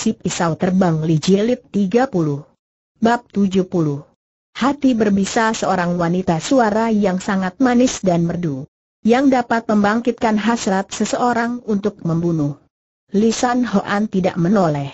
Si Pisau Terbang Li Jilid 30 Bab 70 Hati berbisa seorang wanita suara yang sangat manis dan merdu Yang dapat membangkitkan hasrat seseorang untuk membunuh Lisan Hoan tidak menoleh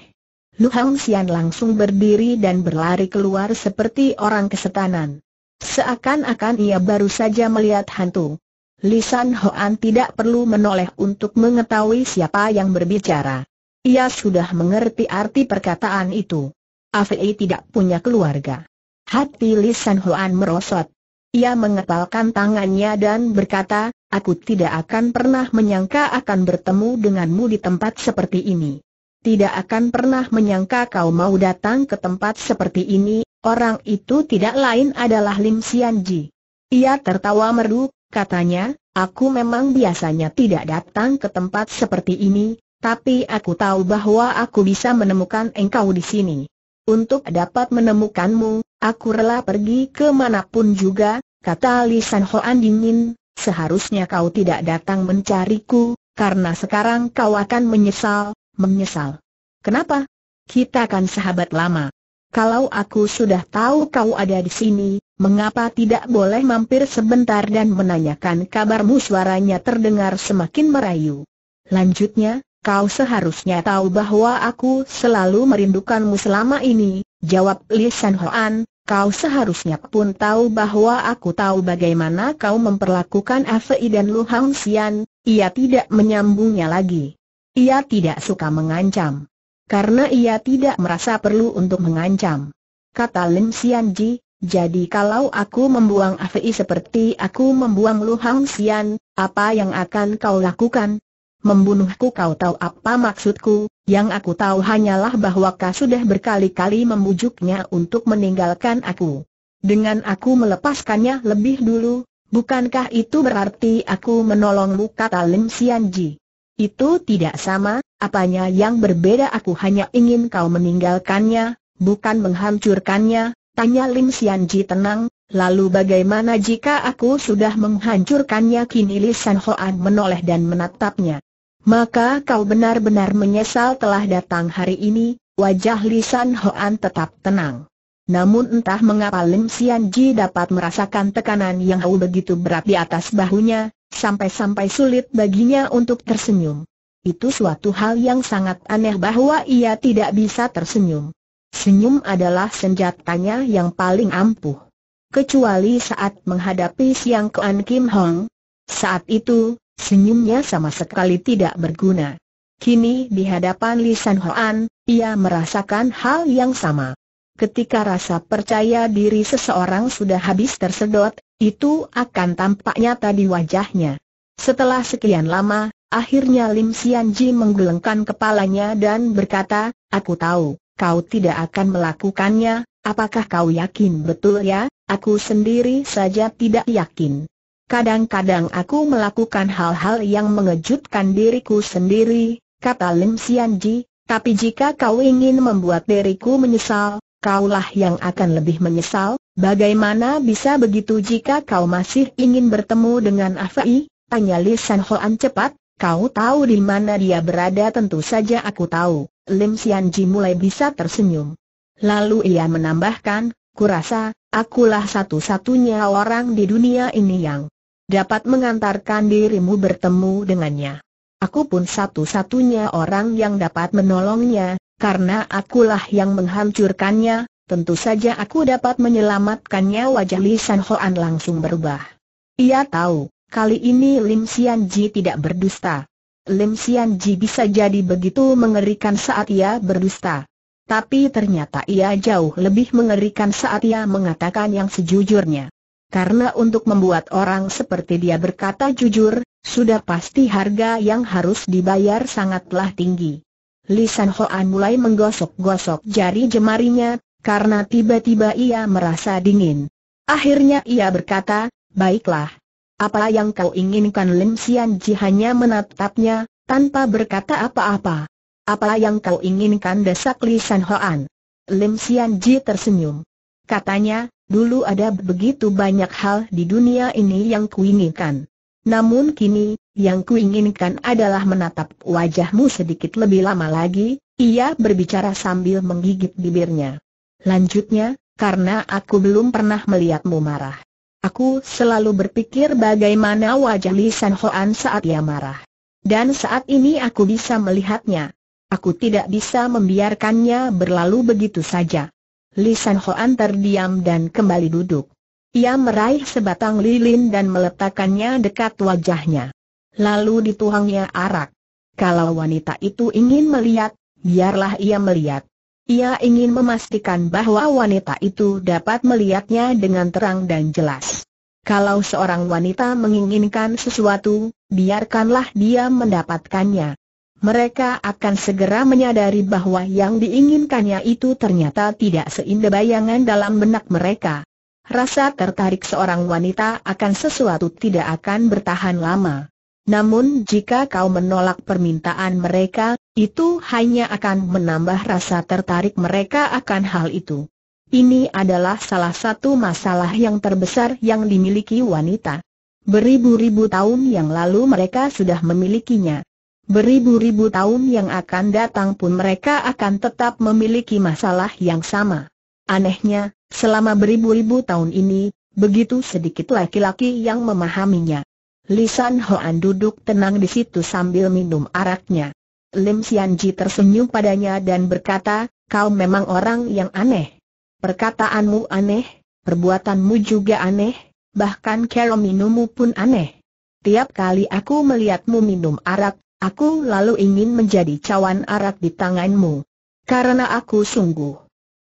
Lu Hang Xian langsung berdiri dan berlari keluar seperti orang kesetanan Seakan-akan ia baru saja melihat hantu Lisan Hoan tidak perlu menoleh untuk mengetahui siapa yang berbicara ia sudah mengerti arti perkataan itu. Afei tidak punya keluarga. Hati Li San Huan merosot. Ia mengepalkan tangannya dan berkata, aku tidak akan pernah menyangka akan bertemu denganmu di tempat seperti ini. Tidak akan pernah menyangka kau mau datang ke tempat seperti ini, orang itu tidak lain adalah Lim Ji. Ia tertawa merdu, katanya, aku memang biasanya tidak datang ke tempat seperti ini, tapi aku tahu bahwa aku bisa menemukan engkau di sini. Untuk dapat menemukanmu, aku rela pergi kemanapun juga, kata Li San Hoan dingin, seharusnya kau tidak datang mencariku, karena sekarang kau akan menyesal, menyesal. Kenapa? Kita kan sahabat lama. Kalau aku sudah tahu kau ada di sini, mengapa tidak boleh mampir sebentar dan menanyakan kabarmu suaranya terdengar semakin merayu. Lanjutnya, Kau seharusnya tahu bahwa aku selalu merindukanmu selama ini, jawab Li San Hoan, kau seharusnya pun tahu bahwa aku tahu bagaimana kau memperlakukan Afei dan Lu Hang Xian, ia tidak menyambungnya lagi. Ia tidak suka mengancam. Karena ia tidak merasa perlu untuk mengancam. Kata Lim Xian Ji, jadi kalau aku membuang Afei seperti aku membuang Lu Hang Xian, apa yang akan kau lakukan? membunuhku kau tahu apa maksudku, yang aku tahu hanyalah bahwa kau sudah berkali-kali membujuknya untuk meninggalkan aku. Dengan aku melepaskannya lebih dulu, bukankah itu berarti aku menolongmu kata Lim Xianji? Itu tidak sama, apanya yang berbeda aku hanya ingin kau meninggalkannya, bukan menghancurkannya, tanya Lim Xianji tenang, lalu bagaimana jika aku sudah menghancurkannya kini Li San Hoan menoleh dan menatapnya maka kau benar-benar menyesal telah datang hari ini, wajah Lisan Hoan tetap tenang. Namun entah mengapa Lim Sian Ji dapat merasakan tekanan yang hau begitu berat di atas bahunya, sampai-sampai sulit baginya untuk tersenyum. Itu suatu hal yang sangat aneh bahwa ia tidak bisa tersenyum. Senyum adalah senjatanya yang paling ampuh. Kecuali saat menghadapi Siang Kuan Kim Hong. Saat itu, Senyumnya sama sekali tidak berguna. Kini di hadapan Lisan Hoan, ia merasakan hal yang sama. Ketika rasa percaya diri seseorang sudah habis tersedot, itu akan tampak nyata di wajahnya. Setelah sekian lama, akhirnya Lim Ji menggelengkan kepalanya dan berkata, Aku tahu, kau tidak akan melakukannya, apakah kau yakin betul ya? Aku sendiri saja tidak yakin. Kadang-kadang aku melakukan hal-hal yang mengejutkan diriku sendiri, kata Lim Sian Ji. tapi jika kau ingin membuat diriku menyesal, kaulah yang akan lebih menyesal, bagaimana bisa begitu jika kau masih ingin bertemu dengan Afai? Tanya Li San Hoan cepat, kau tahu di mana dia berada tentu saja aku tahu. Lim Sian Ji mulai bisa tersenyum. Lalu ia menambahkan, kurasa, akulah satu-satunya orang di dunia ini yang dapat mengantarkan dirimu bertemu dengannya. Aku pun satu-satunya orang yang dapat menolongnya, karena akulah yang menghancurkannya, tentu saja aku dapat menyelamatkannya wajah Li San Hoan langsung berubah. Ia tahu, kali ini Lim Sian Ji tidak berdusta. Lim Sian Ji bisa jadi begitu mengerikan saat ia berdusta. Tapi ternyata ia jauh lebih mengerikan saat ia mengatakan yang sejujurnya. Karena untuk membuat orang seperti dia berkata jujur, sudah pasti harga yang harus dibayar sangatlah tinggi. Lisan Hoan mulai menggosok-gosok jari jemarinya, karena tiba-tiba ia merasa dingin. Akhirnya ia berkata, baiklah. Apa yang kau inginkan Lim Sian Ji hanya menatapnya, tanpa berkata apa-apa. Apa yang kau inginkan desak lisan Hoan. Lim Sian Ji tersenyum. Katanya, Dulu ada begitu banyak hal di dunia ini yang kuinginkan. Namun kini, yang kuinginkan adalah menatap wajahmu sedikit lebih lama lagi, ia berbicara sambil menggigit bibirnya. Lanjutnya, karena aku belum pernah melihatmu marah. Aku selalu berpikir bagaimana wajah Li San Hoan saat ia marah. Dan saat ini aku bisa melihatnya. Aku tidak bisa membiarkannya berlalu begitu saja. Lisan Hoan terdiam dan kembali duduk. Ia meraih sebatang lilin dan meletakkannya dekat wajahnya. Lalu dituangnya arak. Kalau wanita itu ingin melihat, biarlah ia melihat. Ia ingin memastikan bahwa wanita itu dapat melihatnya dengan terang dan jelas. Kalau seorang wanita menginginkan sesuatu, biarkanlah dia mendapatkannya mereka akan segera menyadari bahwa yang diinginkannya itu ternyata tidak seindah bayangan dalam benak mereka. Rasa tertarik seorang wanita akan sesuatu tidak akan bertahan lama. Namun jika kau menolak permintaan mereka, itu hanya akan menambah rasa tertarik mereka akan hal itu. Ini adalah salah satu masalah yang terbesar yang dimiliki wanita. Beribu-ribu tahun yang lalu mereka sudah memilikinya. Beribu-ribu tahun yang akan datang pun mereka akan tetap memiliki masalah yang sama. Anehnya, selama beribu-ribu tahun ini, begitu sedikit laki-laki yang memahaminya. Lisan Hoan duduk tenang di situ sambil minum araknya. Lim Sianji tersenyum padanya dan berkata, kau memang orang yang aneh. Perkataanmu aneh, perbuatanmu juga aneh, bahkan cara minummu pun aneh. Tiap kali aku melihatmu minum arak, Aku lalu ingin menjadi cawan arak di tanganmu. Karena aku sungguh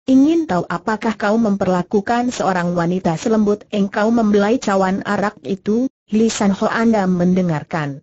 ingin tahu apakah kau memperlakukan seorang wanita selembut engkau membelai cawan arak itu, Lisan Ho Anda mendengarkan.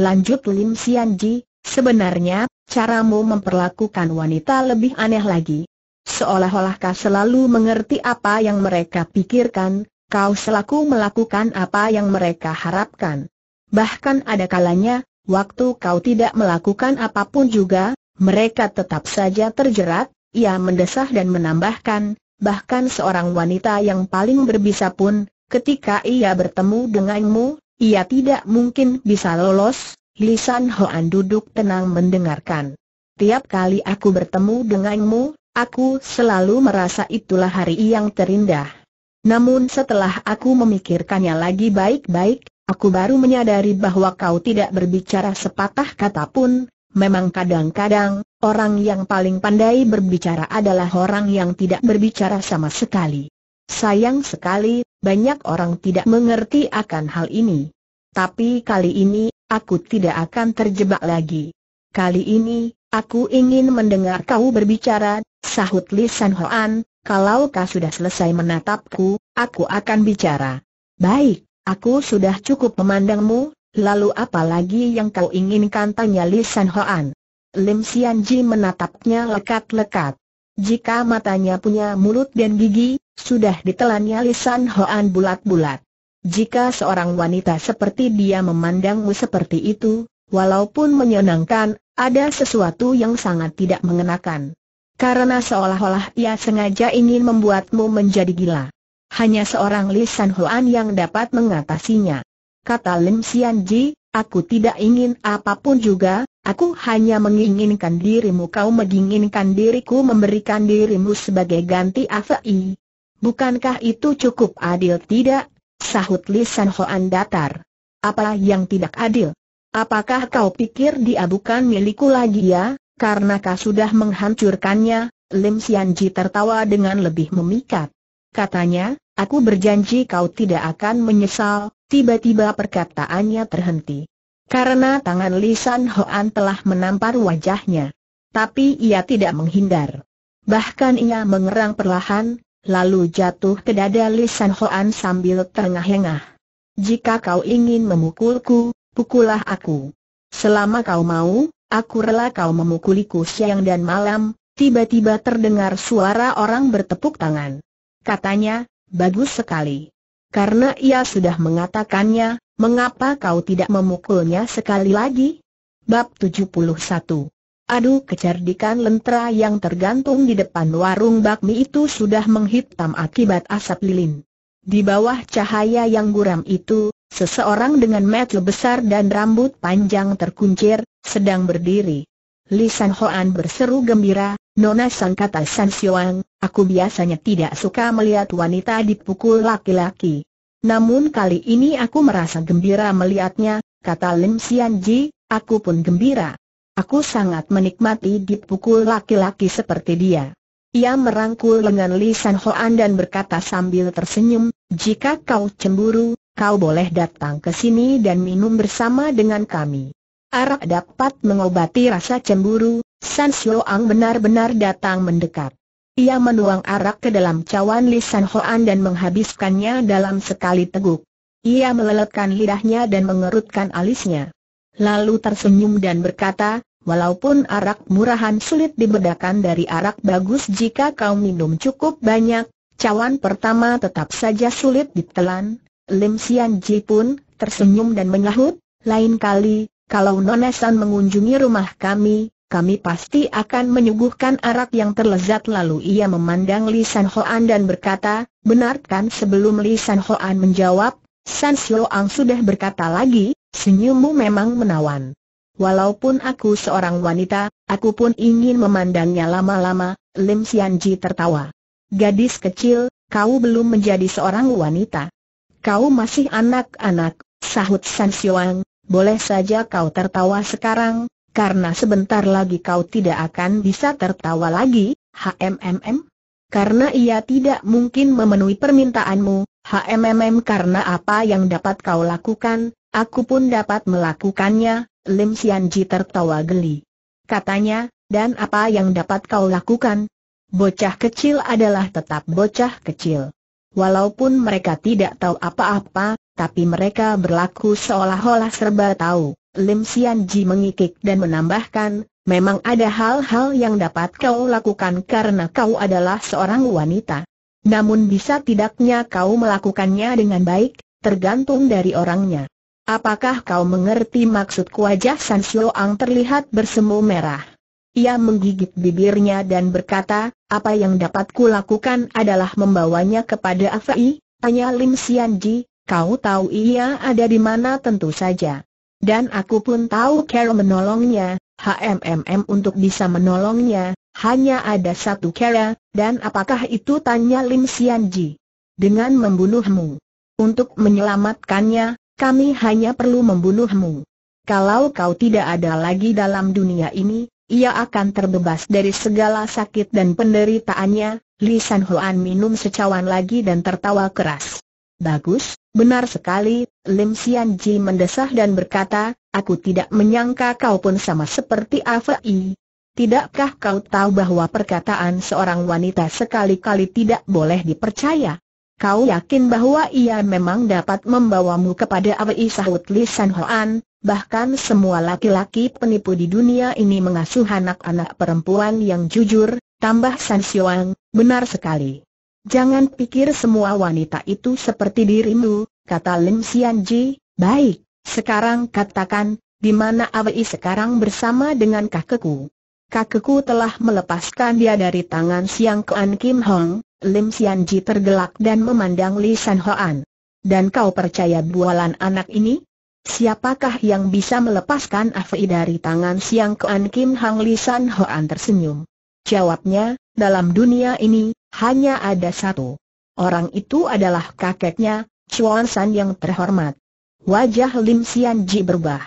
Lanjut Lim Sian Ji, sebenarnya, caramu memperlakukan wanita lebih aneh lagi. Seolah-olah kau selalu mengerti apa yang mereka pikirkan, kau selaku melakukan apa yang mereka harapkan. Bahkan ada kalanya, Waktu kau tidak melakukan apapun juga, mereka tetap saja terjerat, ia mendesah dan menambahkan, bahkan seorang wanita yang paling berbisa pun, ketika ia bertemu denganmu, ia tidak mungkin bisa lolos, Lisan Hoan duduk tenang mendengarkan. Tiap kali aku bertemu denganmu, aku selalu merasa itulah hari yang terindah. Namun setelah aku memikirkannya lagi baik-baik, Aku baru menyadari bahwa kau tidak berbicara sepatah kata pun, memang kadang-kadang, orang yang paling pandai berbicara adalah orang yang tidak berbicara sama sekali. Sayang sekali, banyak orang tidak mengerti akan hal ini. Tapi kali ini, aku tidak akan terjebak lagi. Kali ini, aku ingin mendengar kau berbicara, sahut Li Hoan, kalau kau sudah selesai menatapku, aku akan bicara. Baik, Aku sudah cukup memandangmu, lalu apa lagi yang kau inginkan tanya Li San Hoan. Lim Sian Ji menatapnya lekat-lekat. Jika matanya punya mulut dan gigi, sudah ditelannya Li San Hoan bulat-bulat. Jika seorang wanita seperti dia memandangmu seperti itu, walaupun menyenangkan, ada sesuatu yang sangat tidak mengenakan. Karena seolah-olah ia sengaja ingin membuatmu menjadi gila. Hanya seorang Li San Huan yang dapat mengatasinya. Kata Lim Sian Ji, aku tidak ingin apapun juga, aku hanya menginginkan dirimu kau menginginkan diriku memberikan dirimu sebagai ganti Afei. Bukankah itu cukup adil tidak? Sahut Li San Huan datar. Apa yang tidak adil? Apakah kau pikir dia bukan milikku lagi ya, karena kau sudah menghancurkannya? Lim Sian Ji tertawa dengan lebih memikat. Katanya, aku berjanji kau tidak akan menyesal, tiba-tiba perkataannya terhenti. Karena tangan Lisan Hoan telah menampar wajahnya. Tapi ia tidak menghindar. Bahkan ia mengerang perlahan, lalu jatuh ke dada Lisan Hoan sambil terengah-engah. Jika kau ingin memukulku, pukullah aku. Selama kau mau, aku rela kau memukuliku siang dan malam, Tiba-tiba terdengar suara orang bertepuk tangan. Katanya, bagus sekali. Karena ia sudah mengatakannya, mengapa kau tidak memukulnya sekali lagi? Bab 71 Aduh kecerdikan lentera yang tergantung di depan warung bakmi itu sudah menghitam akibat asap lilin. Di bawah cahaya yang guram itu, seseorang dengan metel besar dan rambut panjang terkuncir, sedang berdiri. Lisan Hoan berseru gembira, Nona Sang kata San Xiuang, aku biasanya tidak suka melihat wanita dipukul laki-laki. Namun kali ini aku merasa gembira melihatnya, kata Lim Xianji, aku pun gembira. Aku sangat menikmati dipukul laki-laki seperti dia. Ia merangkul lengan Li San Hoan dan berkata sambil tersenyum, jika kau cemburu, kau boleh datang ke sini dan minum bersama dengan kami. Arak dapat mengobati rasa cemburu, San Ang benar-benar datang mendekat. Ia menuang arak ke dalam cawan lisan Hoan dan menghabiskannya dalam sekali teguk. Ia meleletkan lidahnya dan mengerutkan alisnya. Lalu tersenyum dan berkata, walaupun arak murahan sulit dibedakan dari arak bagus jika kau minum cukup banyak, cawan pertama tetap saja sulit ditelan. Lim Sian Ji pun tersenyum dan menyahut, lain kali, kalau Nonesan mengunjungi rumah kami, kami pasti akan menyuguhkan arak yang terlezat lalu ia memandang Li San Hoan dan berkata, benarkan sebelum Li San Hoan menjawab, San Xiuang sudah berkata lagi, senyummu memang menawan. Walaupun aku seorang wanita, aku pun ingin memandangnya lama-lama, Lim Xianji tertawa. Gadis kecil, kau belum menjadi seorang wanita. Kau masih anak-anak, sahut San Xiuang, boleh saja kau tertawa sekarang, karena sebentar lagi kau tidak akan bisa tertawa lagi, HMMM. Karena ia tidak mungkin memenuhi permintaanmu, HMMM karena apa yang dapat kau lakukan, aku pun dapat melakukannya, Lim Sianji tertawa geli. Katanya, dan apa yang dapat kau lakukan? Bocah kecil adalah tetap bocah kecil. Walaupun mereka tidak tahu apa-apa, tapi mereka berlaku seolah-olah serba tahu. Lim Sian Ji mengikik dan menambahkan, memang ada hal-hal yang dapat kau lakukan karena kau adalah seorang wanita. Namun bisa tidaknya kau melakukannya dengan baik, tergantung dari orangnya. Apakah kau mengerti maksud wajah San ang terlihat bersemu merah? Ia menggigit bibirnya dan berkata, apa yang dapat kulakukan adalah membawanya kepada Afai, tanya Lim Sian Ji, Kau tahu ia ada di mana tentu saja. Dan aku pun tahu Carol menolongnya, HMMM untuk bisa menolongnya, hanya ada satu cara, dan apakah itu tanya Lim Ji? Dengan membunuhmu. Untuk menyelamatkannya, kami hanya perlu membunuhmu. Kalau kau tidak ada lagi dalam dunia ini, ia akan terbebas dari segala sakit dan penderitaannya, Li San Huan minum secawan lagi dan tertawa keras. Bagus, Benar sekali, Lim Sian Ji mendesah dan berkata, aku tidak menyangka kau pun sama seperti Afei. Tidakkah kau tahu bahwa perkataan seorang wanita sekali-kali tidak boleh dipercaya? Kau yakin bahwa ia memang dapat membawamu kepada Afei sahut Li San Hoan, bahkan semua laki-laki penipu di dunia ini mengasuh anak-anak perempuan yang jujur, tambah San Siwang, benar sekali. Jangan pikir semua wanita itu seperti dirimu, kata Lim Sian Ji. baik, sekarang katakan, di mana Awei sekarang bersama dengan kakekku. Kakekku telah melepaskan dia dari tangan Siang Kuan Kim Hong, Lim Sian Ji tergelak dan memandang Li San Hoan. Dan kau percaya bualan anak ini? Siapakah yang bisa melepaskan Awei dari tangan Siang Kuan Kim Hong? Li San Hoan tersenyum. Jawabnya, dalam dunia ini, hanya ada satu. Orang itu adalah kakeknya, Chuan San yang terhormat. Wajah Lim Sian Ji berubah.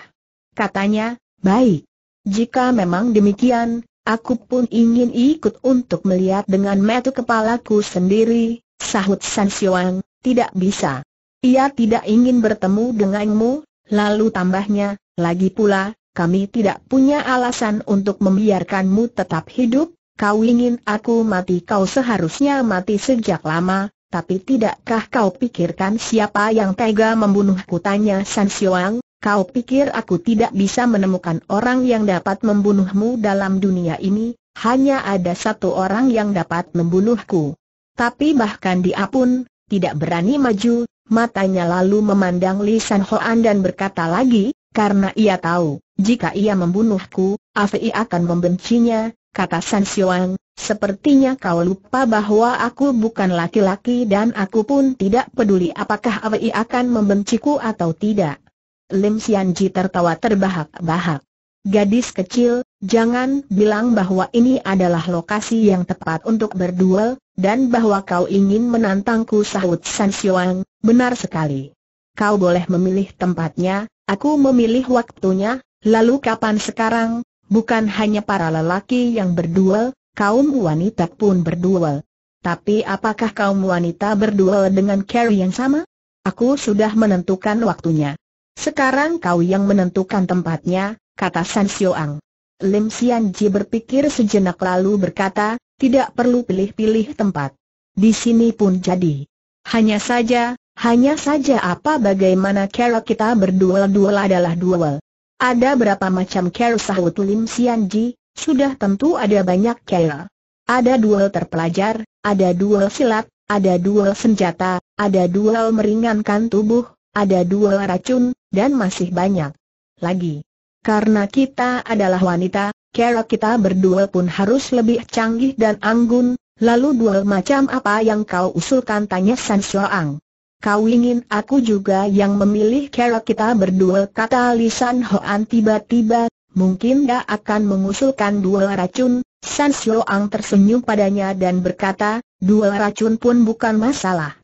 Katanya, baik. Jika memang demikian, aku pun ingin ikut untuk melihat dengan metu kepalaku sendiri, sahut San Xiuang, tidak bisa. Ia tidak ingin bertemu denganmu, lalu tambahnya, lagi pula, kami tidak punya alasan untuk membiarkanmu tetap hidup, Kau ingin aku mati kau seharusnya mati sejak lama, tapi tidakkah kau pikirkan siapa yang tega membunuhku tanya San Xiuang, kau pikir aku tidak bisa menemukan orang yang dapat membunuhmu dalam dunia ini, hanya ada satu orang yang dapat membunuhku. Tapi bahkan dia pun, tidak berani maju, matanya lalu memandang Li San Hoan dan berkata lagi, karena ia tahu, jika ia membunuhku, Afei akan membencinya, kata San Xiuang, sepertinya kau lupa bahwa aku bukan laki-laki dan aku pun tidak peduli apakah Awei akan membenciku atau tidak. Lim Xianji tertawa terbahak-bahak. Gadis kecil, jangan bilang bahwa ini adalah lokasi yang tepat untuk berduel, dan bahwa kau ingin menantangku sahut San Xiuang, benar sekali. Kau boleh memilih tempatnya, aku memilih waktunya, lalu kapan sekarang, Bukan hanya para lelaki yang berduel, kaum wanita pun berduel. Tapi apakah kaum wanita berduel dengan Carrie yang sama? Aku sudah menentukan waktunya. Sekarang kau yang menentukan tempatnya, kata San Ang. Lim Xian Ji berpikir sejenak lalu berkata, tidak perlu pilih-pilih tempat. Di sini pun jadi. Hanya saja, hanya saja apa bagaimana cara kita berduel-duel adalah duel. Ada berapa macam kera sahut Lim Sian Ji, sudah tentu ada banyak kera. Ada duel terpelajar, ada duel silat, ada duel senjata, ada duel meringankan tubuh, ada duel racun, dan masih banyak lagi. Karena kita adalah wanita, kera kita berduel pun harus lebih canggih dan anggun, lalu duel macam apa yang kau usulkan tanya San Ang? Kau ingin aku juga yang memilih cara kita berduel kata Lisan Hoan tiba-tiba, mungkin dia akan mengusulkan dua racun, San Ang tersenyum padanya dan berkata, dua racun pun bukan masalah.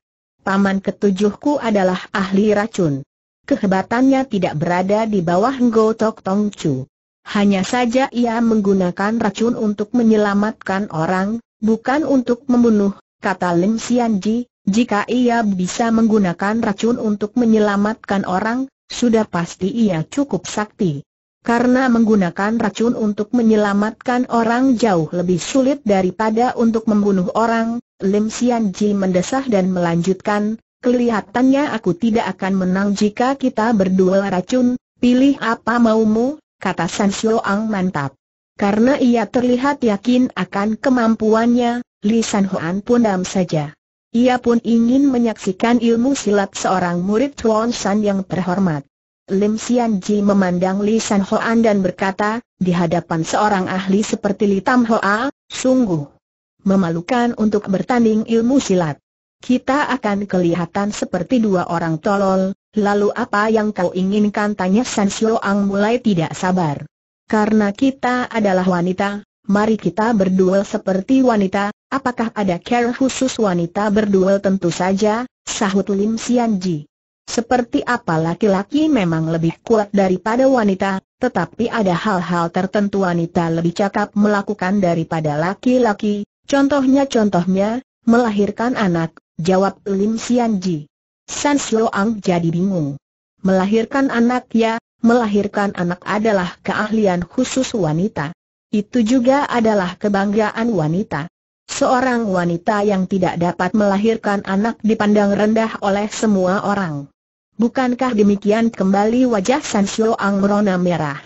Paman ketujuhku adalah ahli racun. Kehebatannya tidak berada di bawah Ngo Tok Tong Chu. Hanya saja ia menggunakan racun untuk menyelamatkan orang, bukan untuk membunuh, kata Lim Xianji, jika ia bisa menggunakan racun untuk menyelamatkan orang, sudah pasti ia cukup sakti. Karena menggunakan racun untuk menyelamatkan orang jauh lebih sulit daripada untuk membunuh orang, Lim Sian Ji mendesah dan melanjutkan, kelihatannya aku tidak akan menang jika kita berdua racun, pilih apa maumu, kata San Ang mantap. Karena ia terlihat yakin akan kemampuannya, Li San Huan pun dam saja. Ia pun ingin menyaksikan ilmu silat seorang murid Tuan San yang terhormat. Lim Sian Ji memandang Li San Hoan dan berkata, di hadapan seorang ahli seperti Li Tam Hoa, sungguh memalukan untuk bertanding ilmu silat. Kita akan kelihatan seperti dua orang tolol, lalu apa yang kau inginkan tanya San Ang mulai tidak sabar. Karena kita adalah wanita, mari kita berduel seperti wanita, Apakah ada care khusus wanita berduel tentu saja, sahut Lim Ji. Seperti apa laki-laki memang lebih kuat daripada wanita, tetapi ada hal-hal tertentu wanita lebih cakap melakukan daripada laki-laki, contohnya-contohnya, melahirkan anak, jawab Lim Ji. San Ang jadi bingung. Melahirkan anak ya, melahirkan anak adalah keahlian khusus wanita. Itu juga adalah kebanggaan wanita. Seorang wanita yang tidak dapat melahirkan anak dipandang rendah oleh semua orang. Bukankah demikian kembali wajah San Ang merona merah?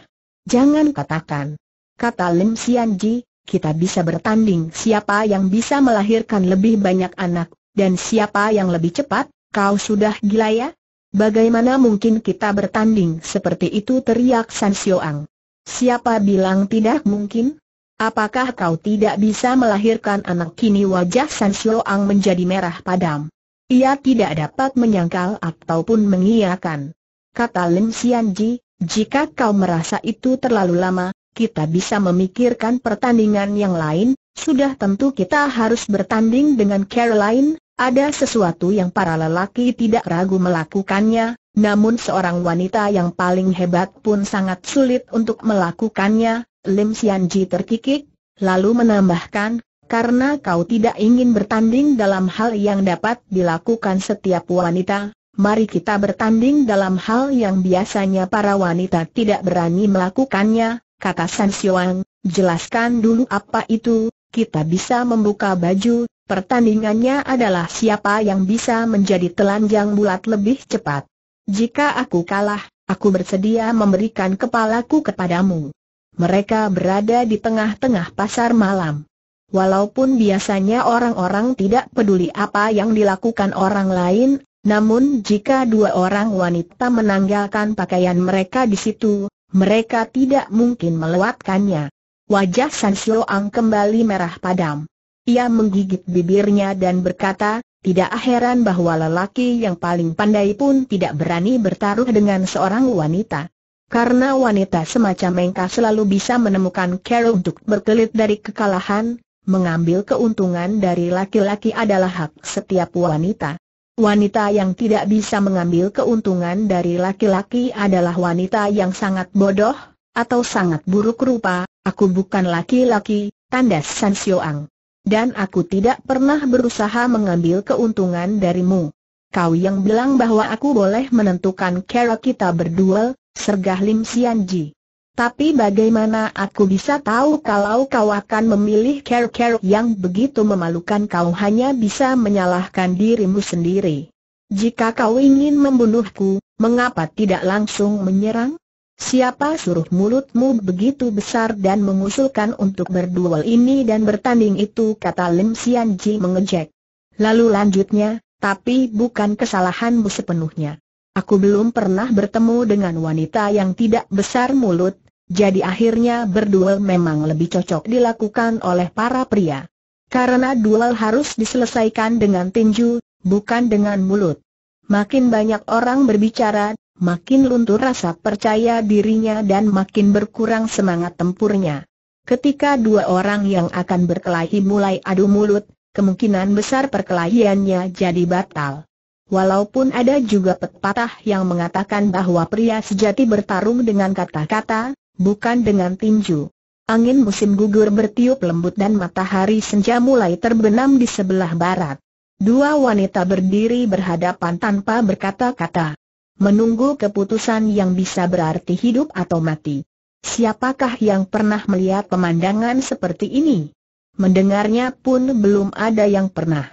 Jangan katakan. Kata Lim Sian Ji, kita bisa bertanding siapa yang bisa melahirkan lebih banyak anak, dan siapa yang lebih cepat, kau sudah gila ya? Bagaimana mungkin kita bertanding seperti itu teriak San Ang? Siapa bilang tidak mungkin? Apakah kau tidak bisa melahirkan anak kini wajah San Ang menjadi merah padam? Ia tidak dapat menyangkal ataupun mengiyakan. Kata Xian Xianji, jika kau merasa itu terlalu lama, kita bisa memikirkan pertandingan yang lain, sudah tentu kita harus bertanding dengan Caroline, ada sesuatu yang para lelaki tidak ragu melakukannya, namun seorang wanita yang paling hebat pun sangat sulit untuk melakukannya, Lim Ji terkikik, lalu menambahkan, karena kau tidak ingin bertanding dalam hal yang dapat dilakukan setiap wanita, mari kita bertanding dalam hal yang biasanya para wanita tidak berani melakukannya, kata San Xiuang, jelaskan dulu apa itu, kita bisa membuka baju, pertandingannya adalah siapa yang bisa menjadi telanjang bulat lebih cepat. Jika aku kalah, aku bersedia memberikan kepalaku kepadamu. Mereka berada di tengah-tengah pasar malam. Walaupun biasanya orang-orang tidak peduli apa yang dilakukan orang lain, namun jika dua orang wanita menanggalkan pakaian mereka di situ, mereka tidak mungkin melewatkannya. Wajah San Ang kembali merah padam. Ia menggigit bibirnya dan berkata, tidak heran bahwa lelaki yang paling pandai pun tidak berani bertaruh dengan seorang wanita. Karena wanita semacam Mengka selalu bisa menemukan cara untuk berkelit dari kekalahan, mengambil keuntungan dari laki-laki adalah hak setiap wanita. Wanita yang tidak bisa mengambil keuntungan dari laki-laki adalah wanita yang sangat bodoh, atau sangat buruk rupa, aku bukan laki-laki, tandas San Xioang. Dan aku tidak pernah berusaha mengambil keuntungan darimu. Kau yang bilang bahwa aku boleh menentukan cara kita berduel, sergah Lim Ji. Tapi bagaimana aku bisa tahu kalau kau akan memilih care-care yang begitu memalukan kau hanya bisa menyalahkan dirimu sendiri. Jika kau ingin membunuhku, mengapa tidak langsung menyerang? Siapa suruh mulutmu begitu besar dan mengusulkan untuk berduel ini dan bertanding itu kata Lim Ji mengejek. Lalu lanjutnya, tapi bukan kesalahanmu sepenuhnya. Aku belum pernah bertemu dengan wanita yang tidak besar mulut, jadi akhirnya berduel memang lebih cocok dilakukan oleh para pria. Karena duel harus diselesaikan dengan tinju, bukan dengan mulut. Makin banyak orang berbicara, makin luntur rasa percaya dirinya dan makin berkurang semangat tempurnya. Ketika dua orang yang akan berkelahi mulai adu mulut, kemungkinan besar perkelahiannya jadi batal. Walaupun ada juga pepatah yang mengatakan bahwa pria sejati bertarung dengan kata-kata, bukan dengan tinju. Angin musim gugur bertiup lembut dan matahari senja mulai terbenam di sebelah barat. Dua wanita berdiri berhadapan tanpa berkata-kata. Menunggu keputusan yang bisa berarti hidup atau mati. Siapakah yang pernah melihat pemandangan seperti ini? Mendengarnya pun belum ada yang pernah.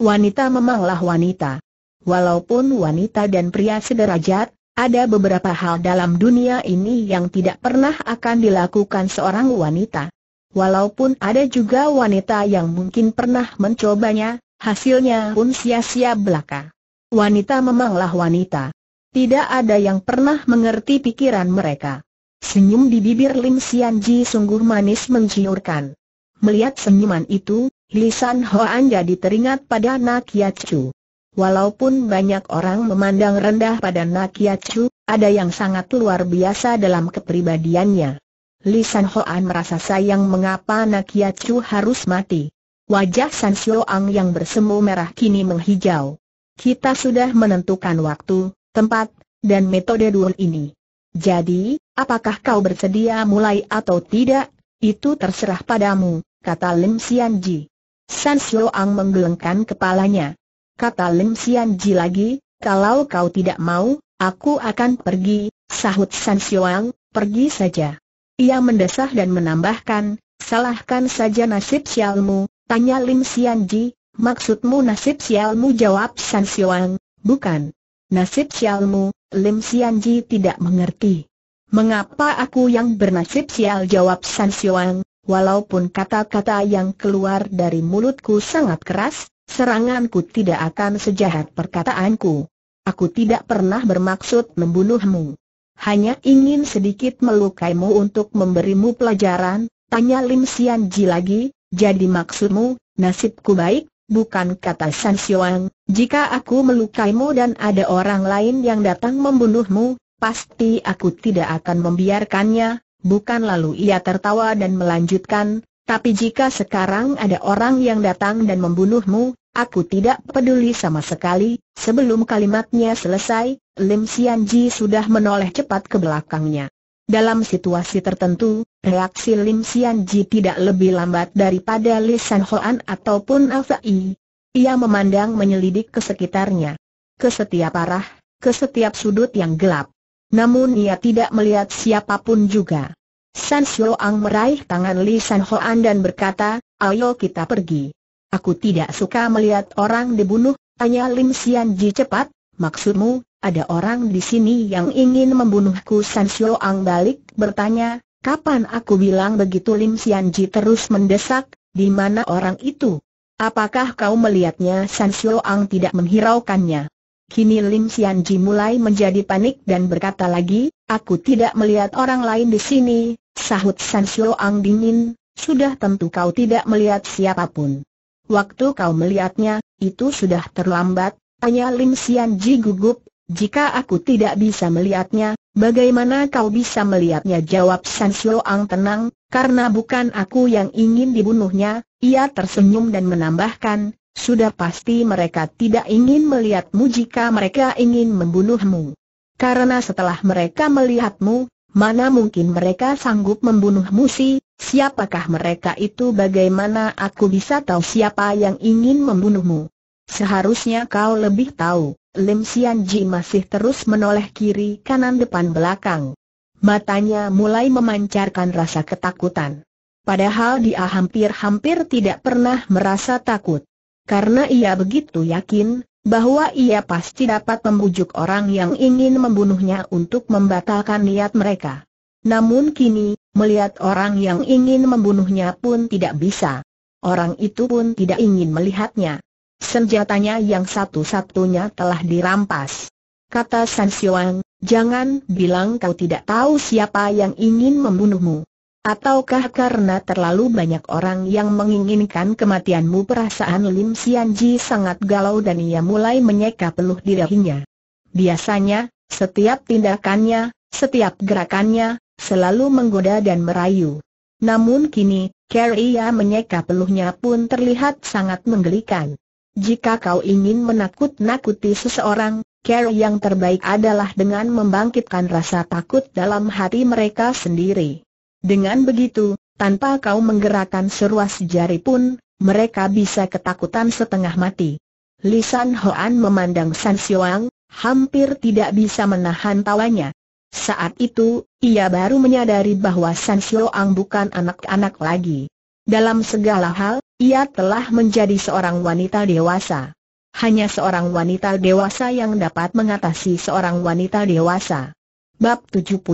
Wanita memanglah wanita. Walaupun wanita dan pria sederajat, ada beberapa hal dalam dunia ini yang tidak pernah akan dilakukan seorang wanita. Walaupun ada juga wanita yang mungkin pernah mencobanya, hasilnya pun sia-sia belaka. Wanita memanglah wanita. Tidak ada yang pernah mengerti pikiran mereka. Senyum di bibir Lim Sian Ji sungguh manis menciurkan. Melihat senyuman itu, lisan Hoan jadi teringat pada Nakia Chu. Walaupun banyak orang memandang rendah pada Chu, ada yang sangat luar biasa dalam kepribadiannya. Li San Hoan merasa sayang mengapa Chu harus mati. Wajah San Ang yang bersemu merah kini menghijau. Kita sudah menentukan waktu, tempat, dan metode duel ini. Jadi, apakah kau bersedia mulai atau tidak? Itu terserah padamu, kata Lim Xianji. San Ang menggelengkan kepalanya kata Lim Sian Ji lagi, kalau kau tidak mau, aku akan pergi, sahut San Xiuang, pergi saja. Ia mendesah dan menambahkan, salahkan saja nasib sialmu, tanya Lim Sian Ji, maksudmu nasib sialmu jawab San Xiuang, bukan. Nasib sialmu, Lim Sian Ji tidak mengerti. Mengapa aku yang bernasib sial jawab San Xiuang, walaupun kata-kata yang keluar dari mulutku sangat keras, Seranganku tidak akan sejahat perkataanku. Aku tidak pernah bermaksud membunuhmu. Hanya ingin sedikit melukaimu untuk memberimu pelajaran, tanya Lim Sian Ji lagi, jadi maksudmu, nasibku baik, bukan kata San Xiong, jika aku melukaimu dan ada orang lain yang datang membunuhmu, pasti aku tidak akan membiarkannya, bukan lalu ia tertawa dan melanjutkan, tapi jika sekarang ada orang yang datang dan membunuhmu, aku tidak peduli sama sekali. Sebelum kalimatnya selesai, Lim Sian Ji sudah menoleh cepat ke belakangnya. Dalam situasi tertentu, reaksi Lim Sian Ji tidak lebih lambat daripada Li San Hoan ataupun Afai. Ia memandang menyelidik ke sekitarnya. Ke setiap arah, ke setiap sudut yang gelap. Namun ia tidak melihat siapapun juga. San Ang meraih tangan Li San Hoan dan berkata, ayo kita pergi. Aku tidak suka melihat orang dibunuh, tanya Lim Sian Ji cepat, maksudmu, ada orang di sini yang ingin membunuhku San Ang balik, bertanya, kapan aku bilang begitu Lim Sian Ji terus mendesak, di mana orang itu? Apakah kau melihatnya San Ang tidak menghiraukannya? Kini Lim Sian Ji mulai menjadi panik dan berkata lagi, aku tidak melihat orang lain di sini, Sahut San Ang dingin, sudah tentu kau tidak melihat siapapun. Waktu kau melihatnya, itu sudah terlambat, tanya Lim Sian Ji gugup, jika aku tidak bisa melihatnya, bagaimana kau bisa melihatnya jawab San Ang tenang, karena bukan aku yang ingin dibunuhnya, ia tersenyum dan menambahkan, sudah pasti mereka tidak ingin melihatmu jika mereka ingin membunuhmu. Karena setelah mereka melihatmu, Mana mungkin mereka sanggup membunuh Musi, siapakah mereka itu bagaimana aku bisa tahu siapa yang ingin membunuhmu? Seharusnya kau lebih tahu, Lim Sian masih terus menoleh kiri kanan depan belakang. Matanya mulai memancarkan rasa ketakutan. Padahal dia hampir-hampir tidak pernah merasa takut. Karena ia begitu yakin, bahwa ia pasti dapat membujuk orang yang ingin membunuhnya untuk membatalkan niat mereka. Namun kini, melihat orang yang ingin membunuhnya pun tidak bisa. Orang itu pun tidak ingin melihatnya. Senjatanya yang satu-satunya telah dirampas. Kata San Xiuang, jangan bilang kau tidak tahu siapa yang ingin membunuhmu. Ataukah karena terlalu banyak orang yang menginginkan kematianmu perasaan Lim Xianji sangat galau dan ia mulai menyeka peluh di dirinya. Biasanya, setiap tindakannya, setiap gerakannya, selalu menggoda dan merayu. Namun kini, Carrie menyeka peluhnya pun terlihat sangat menggelikan. Jika kau ingin menakut-nakuti seseorang, Cara yang terbaik adalah dengan membangkitkan rasa takut dalam hati mereka sendiri. Dengan begitu, tanpa kau menggerakkan seruas jari pun, mereka bisa ketakutan setengah mati. Lisan Hoan memandang San Xiuang, hampir tidak bisa menahan tawanya. Saat itu, ia baru menyadari bahwa San Xiuang bukan anak-anak lagi. Dalam segala hal, ia telah menjadi seorang wanita dewasa. Hanya seorang wanita dewasa yang dapat mengatasi seorang wanita dewasa. Bab 72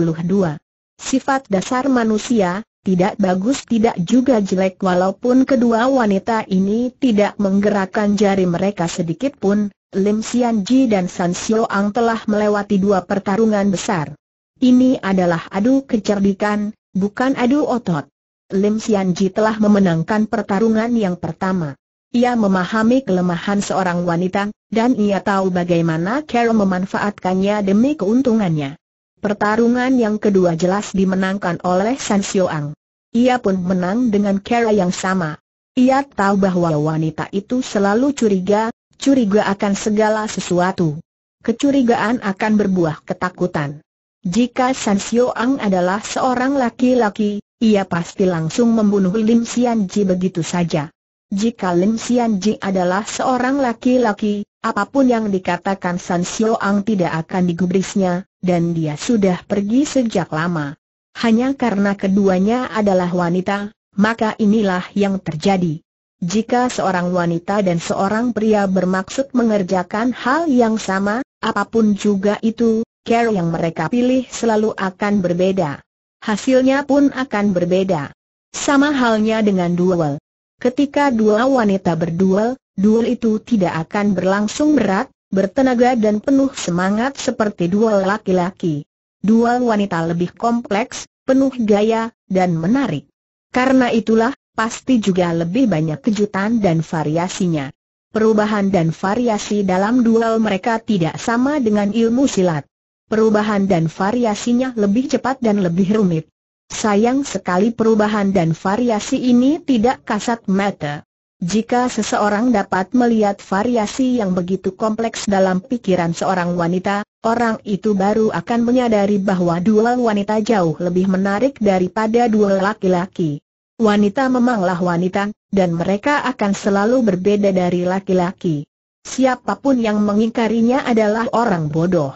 Sifat dasar manusia, tidak bagus tidak juga jelek walaupun kedua wanita ini tidak menggerakkan jari mereka sedikit pun, Lim Sian Ji dan San Xiao Ang telah melewati dua pertarungan besar. Ini adalah adu kecerdikan, bukan adu otot. Lim Sian Ji telah memenangkan pertarungan yang pertama. Ia memahami kelemahan seorang wanita, dan ia tahu bagaimana Carol memanfaatkannya demi keuntungannya. Pertarungan yang kedua jelas dimenangkan oleh San Xioang. Ia pun menang dengan cara yang sama. Ia tahu bahwa wanita itu selalu curiga, curiga akan segala sesuatu. Kecurigaan akan berbuah ketakutan. Jika San Xioang adalah seorang laki-laki, ia pasti langsung membunuh Lim Xianji begitu saja. Jika Lim Xianji adalah seorang laki-laki, Apapun yang dikatakan San Ang tidak akan digubrisnya, dan dia sudah pergi sejak lama. Hanya karena keduanya adalah wanita, maka inilah yang terjadi. Jika seorang wanita dan seorang pria bermaksud mengerjakan hal yang sama, apapun juga itu, care yang mereka pilih selalu akan berbeda. Hasilnya pun akan berbeda. Sama halnya dengan duel. Ketika dua wanita berduel, duel itu tidak akan berlangsung berat, bertenaga dan penuh semangat seperti duel laki-laki. Duel wanita lebih kompleks, penuh gaya, dan menarik. Karena itulah, pasti juga lebih banyak kejutan dan variasinya. Perubahan dan variasi dalam duel mereka tidak sama dengan ilmu silat. Perubahan dan variasinya lebih cepat dan lebih rumit. Sayang sekali perubahan dan variasi ini tidak kasat mata. Jika seseorang dapat melihat variasi yang begitu kompleks dalam pikiran seorang wanita, orang itu baru akan menyadari bahwa dua wanita jauh lebih menarik daripada dua laki-laki. Wanita memanglah wanita, dan mereka akan selalu berbeda dari laki-laki. Siapapun yang mengingkarinya adalah orang bodoh.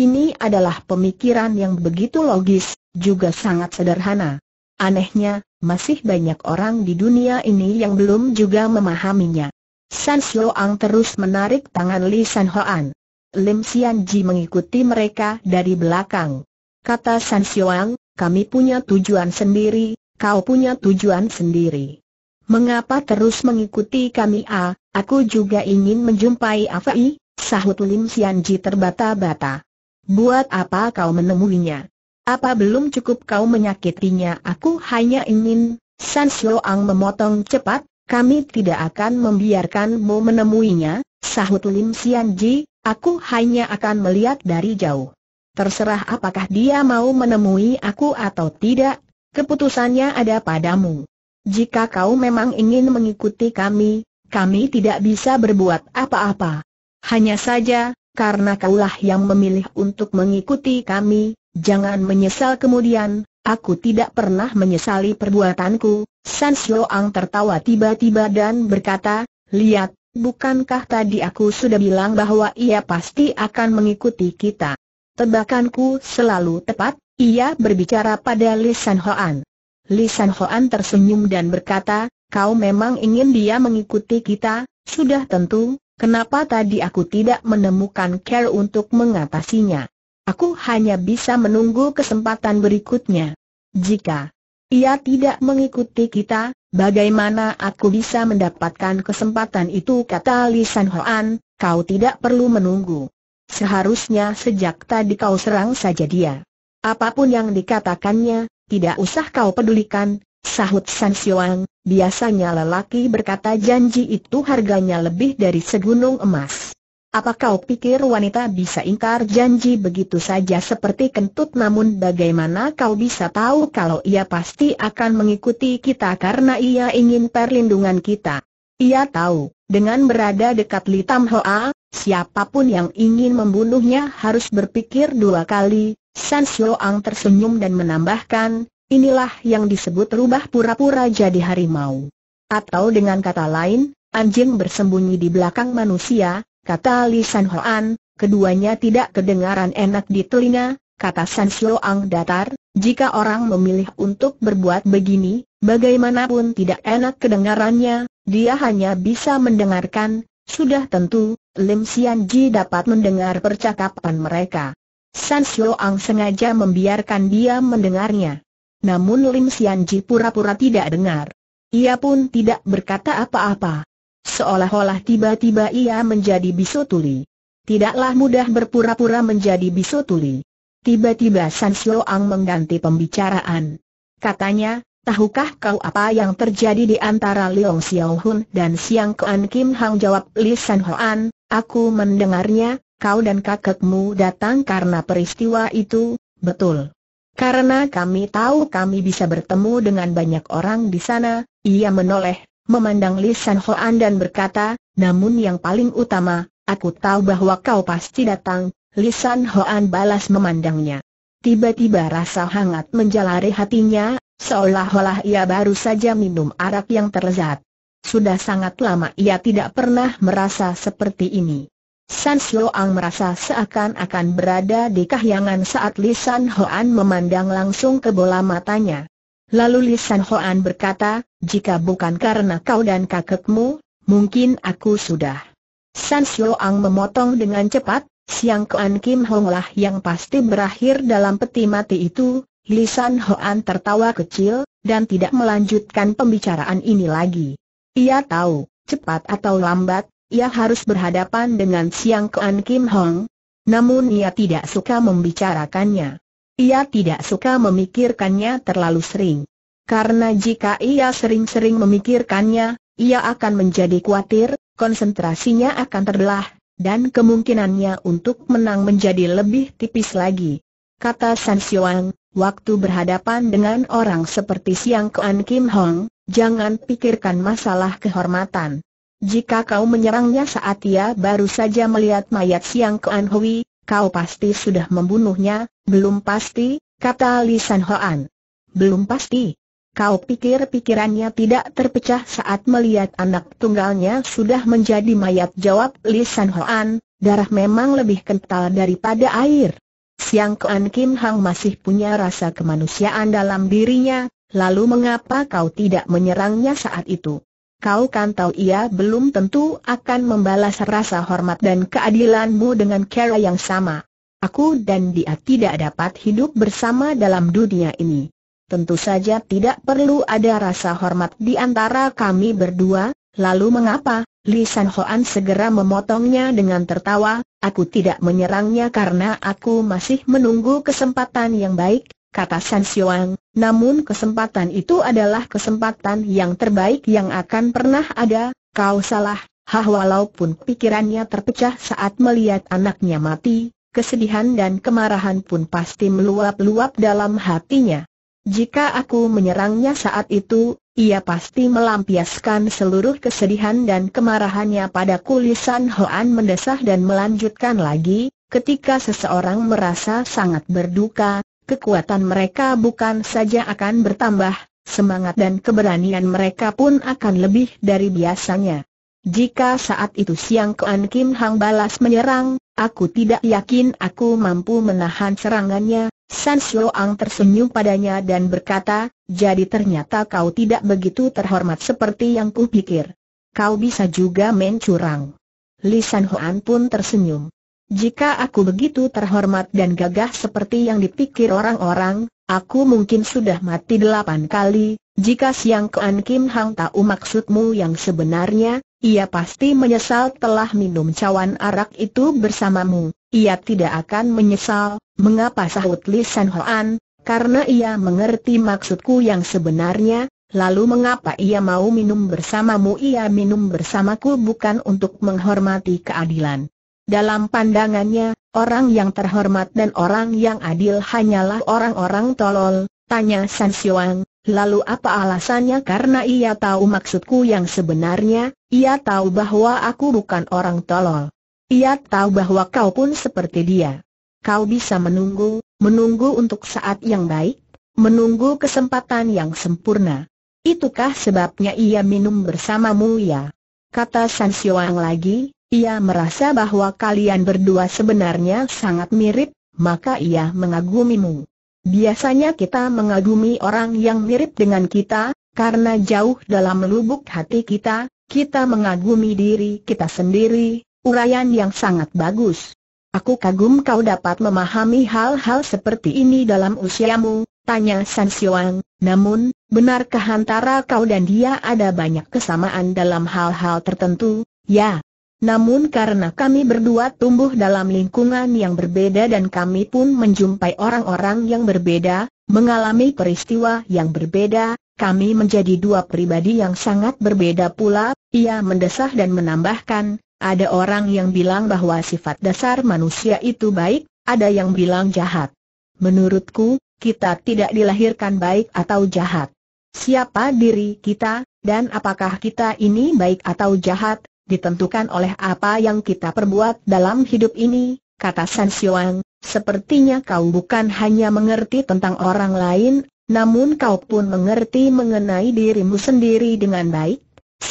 Ini adalah pemikiran yang begitu logis, juga sangat sederhana. Anehnya, masih banyak orang di dunia ini yang belum juga memahaminya. San Xiuang terus menarik tangan Li San Hoan. Lim Xian Ji mengikuti mereka dari belakang. Kata San Xiuang, kami punya tujuan sendiri, kau punya tujuan sendiri. Mengapa terus mengikuti kami A, ah, aku juga ingin menjumpai Afai, sahut Lim Xian Ji terbata-bata. Buat apa kau menemuinya? Apa belum cukup kau menyakitinya? Aku hanya ingin, San ang memotong cepat, kami tidak akan membiarkanmu menemuinya, sahut Lim Xianji, aku hanya akan melihat dari jauh. Terserah apakah dia mau menemui aku atau tidak, keputusannya ada padamu. Jika kau memang ingin mengikuti kami, kami tidak bisa berbuat apa-apa. Hanya saja, karena kaulah yang memilih untuk mengikuti kami, Jangan menyesal kemudian, aku tidak pernah menyesali perbuatanku, San Ang tertawa tiba-tiba dan berkata, lihat, bukankah tadi aku sudah bilang bahwa ia pasti akan mengikuti kita. Tebakanku selalu tepat, ia berbicara pada Lisan Hoan. Lisan Hoan tersenyum dan berkata, kau memang ingin dia mengikuti kita, sudah tentu, kenapa tadi aku tidak menemukan care untuk mengatasinya. Aku hanya bisa menunggu kesempatan berikutnya. Jika ia tidak mengikuti kita, bagaimana aku bisa mendapatkan kesempatan itu kata Lisan San Hoan, kau tidak perlu menunggu. Seharusnya sejak tadi kau serang saja dia. Apapun yang dikatakannya, tidak usah kau pedulikan, sahut San Xiuang, biasanya lelaki berkata janji itu harganya lebih dari segunung emas. Apa kau pikir wanita bisa ingkar janji begitu saja seperti kentut namun bagaimana kau bisa tahu kalau ia pasti akan mengikuti kita karena ia ingin perlindungan kita? Ia tahu, dengan berada dekat Litam Hoa, siapapun yang ingin membunuhnya harus berpikir dua kali, San ang tersenyum dan menambahkan, inilah yang disebut rubah pura-pura jadi harimau. Atau dengan kata lain, anjing bersembunyi di belakang manusia, kata Li San Hoan, keduanya tidak kedengaran enak di telinga, kata San ang datar, jika orang memilih untuk berbuat begini, bagaimanapun tidak enak kedengarannya, dia hanya bisa mendengarkan, sudah tentu, Lim Sian Ji dapat mendengar percakapan mereka. San ang sengaja membiarkan dia mendengarnya. Namun Lim Sian Ji pura-pura tidak dengar. Ia pun tidak berkata apa-apa. Seolah-olah tiba-tiba ia menjadi bisu tuli. Tidaklah mudah berpura-pura menjadi bisu tuli. Tiba-tiba San Ang mengganti pembicaraan. Katanya, tahukah kau apa yang terjadi di antara Leong Xiao Hun dan Siang Kuan Kim Hang? Jawab Li San Hoan, aku mendengarnya, kau dan kakekmu datang karena peristiwa itu, betul. Karena kami tahu kami bisa bertemu dengan banyak orang di sana, ia menoleh, memandang Li San Hoan dan berkata, namun yang paling utama, aku tahu bahwa kau pasti datang, Li San Hoan balas memandangnya. Tiba-tiba rasa hangat menjalari hatinya, seolah-olah ia baru saja minum arak yang terlezat. Sudah sangat lama ia tidak pernah merasa seperti ini. San Ang merasa seakan-akan berada di kahyangan saat Li San Hoan memandang langsung ke bola matanya. Lalu Li San Hoan berkata, jika bukan karena kau dan kakekmu, mungkin aku sudah. San Ang memotong dengan cepat, Siang Kuan Kim Hong lah yang pasti berakhir dalam peti mati itu, Lisan Hoan tertawa kecil, dan tidak melanjutkan pembicaraan ini lagi. Ia tahu, cepat atau lambat, ia harus berhadapan dengan Siang Kuan Kim Hong. Namun ia tidak suka membicarakannya. Ia tidak suka memikirkannya terlalu sering karena jika ia sering-sering memikirkannya, ia akan menjadi khawatir, konsentrasinya akan terbelah, dan kemungkinannya untuk menang menjadi lebih tipis lagi. Kata San Xiuang, waktu berhadapan dengan orang seperti Siang Kuan Kim Hong, jangan pikirkan masalah kehormatan. Jika kau menyerangnya saat ia baru saja melihat mayat Siang Kuan Hui, kau pasti sudah membunuhnya, belum pasti, kata Li San Hoan. Belum pasti. Kau pikir pikirannya tidak terpecah saat melihat anak tunggalnya sudah menjadi mayat jawab Li San Hoan, darah memang lebih kental daripada air. Siang Kuan Kim Hang masih punya rasa kemanusiaan dalam dirinya, lalu mengapa kau tidak menyerangnya saat itu? Kau kan tahu ia belum tentu akan membalas rasa hormat dan keadilanmu dengan cara yang sama. Aku dan dia tidak dapat hidup bersama dalam dunia ini tentu saja tidak perlu ada rasa hormat di antara kami berdua, lalu mengapa? Li San Hoan segera memotongnya dengan tertawa, aku tidak menyerangnya karena aku masih menunggu kesempatan yang baik, kata San Xiuang, namun kesempatan itu adalah kesempatan yang terbaik yang akan pernah ada, kau salah, Hah walaupun pikirannya terpecah saat melihat anaknya mati, kesedihan dan kemarahan pun pasti meluap-luap dalam hatinya. Jika aku menyerangnya saat itu, ia pasti melampiaskan seluruh kesedihan dan kemarahannya pada kulisan Hoan mendesah dan melanjutkan lagi, ketika seseorang merasa sangat berduka, kekuatan mereka bukan saja akan bertambah, semangat dan keberanian mereka pun akan lebih dari biasanya. Jika saat itu Siang Kuan Kim Hang balas menyerang, aku tidak yakin aku mampu menahan serangannya, San Ang tersenyum padanya dan berkata, jadi ternyata kau tidak begitu terhormat seperti yang ku pikir. Kau bisa juga main curang. Li San Huan pun tersenyum. Jika aku begitu terhormat dan gagah seperti yang dipikir orang-orang, aku mungkin sudah mati delapan kali, jika Siang Kuan Kim Hang tahu maksudmu yang sebenarnya, ia pasti menyesal telah minum cawan arak itu bersamamu. Ia tidak akan menyesal, Mengapa sahut Li San Hoan? Karena ia mengerti maksudku yang sebenarnya, lalu mengapa ia mau minum bersamamu? Ia minum bersamaku bukan untuk menghormati keadilan. Dalam pandangannya, orang yang terhormat dan orang yang adil hanyalah orang-orang tolol, tanya San Xiuang. Lalu apa alasannya? Karena ia tahu maksudku yang sebenarnya, ia tahu bahwa aku bukan orang tolol. Ia tahu bahwa kau pun seperti dia kau bisa menunggu, menunggu untuk saat yang baik, menunggu kesempatan yang sempurna. Itukah sebabnya ia minum bersamamu ya? Kata San Xiuang lagi, ia merasa bahwa kalian berdua sebenarnya sangat mirip, maka ia mengagumimu. Biasanya kita mengagumi orang yang mirip dengan kita, karena jauh dalam lubuk hati kita, kita mengagumi diri kita sendiri, uraian yang sangat bagus. Aku kagum kau dapat memahami hal-hal seperti ini dalam usiamu, tanya San Xiuang. Namun, benarkah antara kau dan dia ada banyak kesamaan dalam hal-hal tertentu? Ya. Namun karena kami berdua tumbuh dalam lingkungan yang berbeda dan kami pun menjumpai orang-orang yang berbeda, mengalami peristiwa yang berbeda, kami menjadi dua pribadi yang sangat berbeda pula, ia mendesah dan menambahkan, ada orang yang bilang bahwa sifat dasar manusia itu baik, ada yang bilang jahat. Menurutku, kita tidak dilahirkan baik atau jahat. Siapa diri kita, dan apakah kita ini baik atau jahat, ditentukan oleh apa yang kita perbuat dalam hidup ini, kata San Xiuang. sepertinya kau bukan hanya mengerti tentang orang lain, namun kau pun mengerti mengenai dirimu sendiri dengan baik,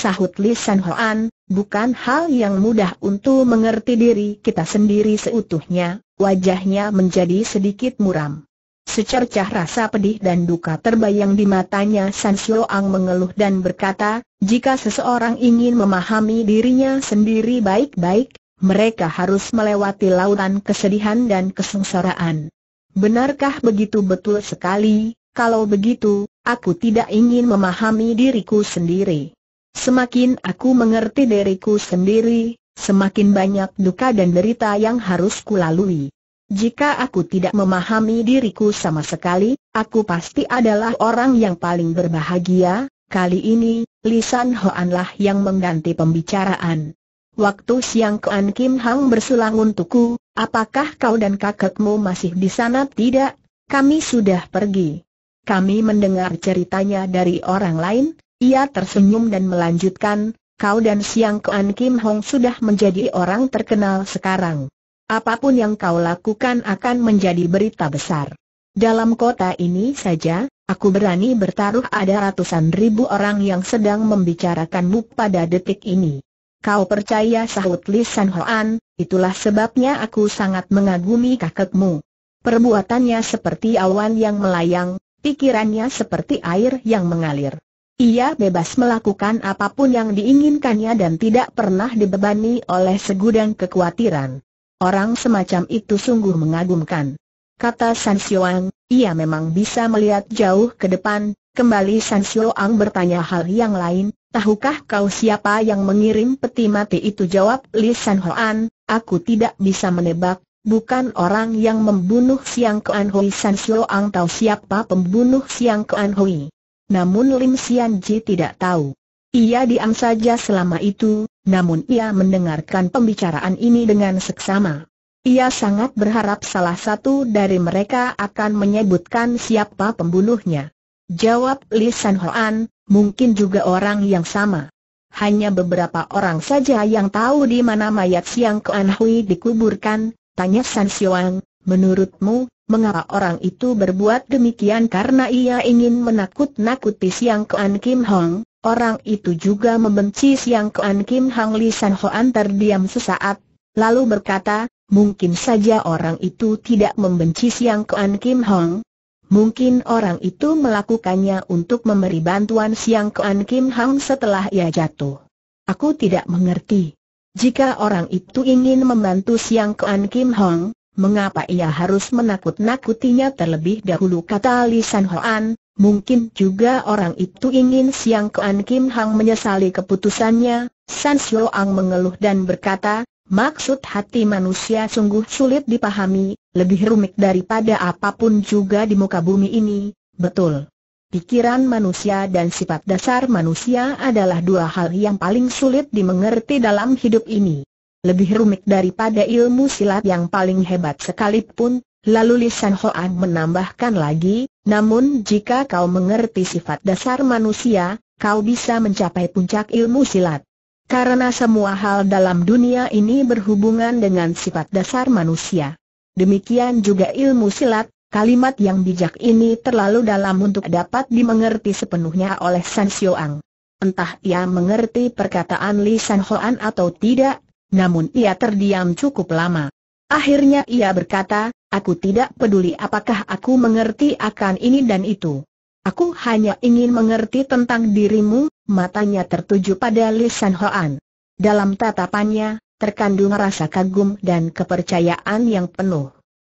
sahut Li San Hoan, bukan hal yang mudah untuk mengerti diri kita sendiri seutuhnya, wajahnya menjadi sedikit muram. Secercah rasa pedih dan duka terbayang di matanya San Ang mengeluh dan berkata, jika seseorang ingin memahami dirinya sendiri baik-baik, mereka harus melewati lautan kesedihan dan kesengsaraan. Benarkah begitu betul sekali? Kalau begitu, aku tidak ingin memahami diriku sendiri. Semakin aku mengerti diriku sendiri, semakin banyak duka dan derita yang harus kulalui. Jika aku tidak memahami diriku sama sekali, aku pasti adalah orang yang paling berbahagia. Kali ini, Lisan Hoanlah yang mengganti pembicaraan. Waktu siang Kuan Kim Hang bersulang untukku, apakah kau dan kakekmu masih di sana? Tidak, kami sudah pergi. Kami mendengar ceritanya dari orang lain, ia tersenyum dan melanjutkan, kau dan Siang Kean Kim Hong sudah menjadi orang terkenal sekarang. Apapun yang kau lakukan akan menjadi berita besar. Dalam kota ini saja, aku berani bertaruh ada ratusan ribu orang yang sedang membicarakanmu pada detik ini. Kau percaya sahut Li San Hoan, itulah sebabnya aku sangat mengagumi kakekmu. Perbuatannya seperti awan yang melayang, pikirannya seperti air yang mengalir. Ia bebas melakukan apapun yang diinginkannya dan tidak pernah dibebani oleh segudang kekhawatiran. Orang semacam itu sungguh mengagumkan. Kata San Xiuang, ia memang bisa melihat jauh ke depan, kembali San Xiuang bertanya hal yang lain, tahukah kau siapa yang mengirim peti mati itu jawab Li San Hoan, aku tidak bisa menebak, bukan orang yang membunuh Siang Kuan Hui San Xiuang tahu siapa pembunuh Siang Kuan Hui namun Lim Sian Ji tidak tahu. Ia diam saja selama itu, namun ia mendengarkan pembicaraan ini dengan seksama. Ia sangat berharap salah satu dari mereka akan menyebutkan siapa pembunuhnya. Jawab Li San Hoan, mungkin juga orang yang sama. Hanya beberapa orang saja yang tahu di mana mayat Siang Kuan Hui dikuburkan, tanya San Xiuang, menurutmu Mengapa orang itu berbuat demikian karena ia ingin menakut-nakuti Siang Kuan Kim Hong, orang itu juga membenci Siang Kuan Kim Hong Li San Hoan terdiam sesaat, lalu berkata, mungkin saja orang itu tidak membenci Siang Kuan Kim Hong. Mungkin orang itu melakukannya untuk memberi bantuan Siang Kuan Kim Hong setelah ia jatuh. Aku tidak mengerti. Jika orang itu ingin membantu Siang Kuan Kim Hong, Mengapa ia harus menakut-nakutinya terlebih dahulu kata Li San Hoan, mungkin juga orang itu ingin Siang Kuan Kim Hang menyesali keputusannya, San Ang mengeluh dan berkata, maksud hati manusia sungguh sulit dipahami, lebih rumit daripada apapun juga di muka bumi ini, betul. Pikiran manusia dan sifat dasar manusia adalah dua hal yang paling sulit dimengerti dalam hidup ini lebih rumit daripada ilmu silat yang paling hebat sekalipun, lalu Lisan Hoan menambahkan lagi, namun jika kau mengerti sifat dasar manusia, kau bisa mencapai puncak ilmu silat. Karena semua hal dalam dunia ini berhubungan dengan sifat dasar manusia. Demikian juga ilmu silat, kalimat yang bijak ini terlalu dalam untuk dapat dimengerti sepenuhnya oleh San Xiuang. Entah ia mengerti perkataan Li San Hoan atau tidak, namun ia terdiam cukup lama. Akhirnya ia berkata, aku tidak peduli apakah aku mengerti akan ini dan itu. Aku hanya ingin mengerti tentang dirimu, matanya tertuju pada Li San Hoan. Dalam tatapannya, terkandung rasa kagum dan kepercayaan yang penuh.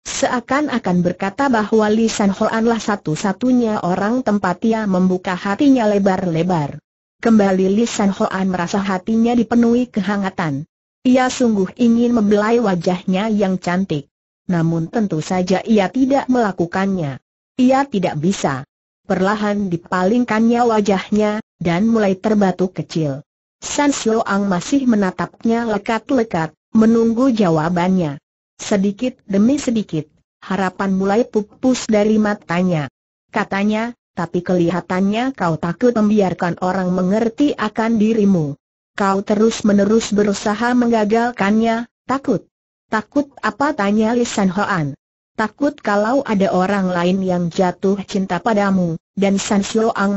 Seakan-akan berkata bahwa Li San Hoanlah satu-satunya orang tempat ia membuka hatinya lebar-lebar. Kembali Li San Hoan merasa hatinya dipenuhi kehangatan. Ia sungguh ingin membelai wajahnya yang cantik. Namun tentu saja ia tidak melakukannya. Ia tidak bisa. Perlahan dipalingkannya wajahnya, dan mulai terbatuk kecil. San Ang masih menatapnya lekat-lekat, menunggu jawabannya. Sedikit demi sedikit, harapan mulai pupus dari matanya. Katanya, tapi kelihatannya kau takut membiarkan orang mengerti akan dirimu. Kau terus-menerus berusaha menggagalkannya, takut. Takut apa tanya Lisan Hoan? Takut kalau ada orang lain yang jatuh cinta padamu, dan San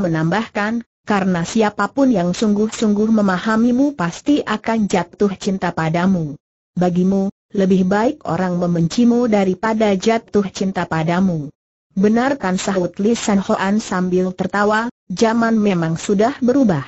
menambahkan, karena siapapun yang sungguh-sungguh memahamimu pasti akan jatuh cinta padamu. Bagimu, lebih baik orang membencimu daripada jatuh cinta padamu. Benarkan sahut Lisan Hoan sambil tertawa, zaman memang sudah berubah.